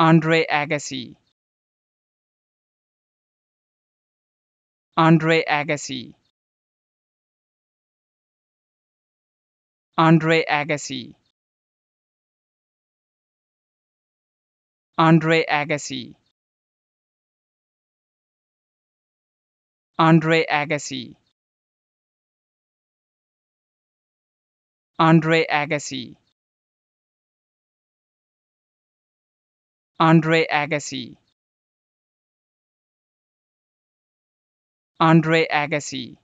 Andre Agassi. Andre Agassi. Andre Agassi. Andre Agassi. Andre Agassi. Andre Agassi. Andre Agassi. Andre Agassi.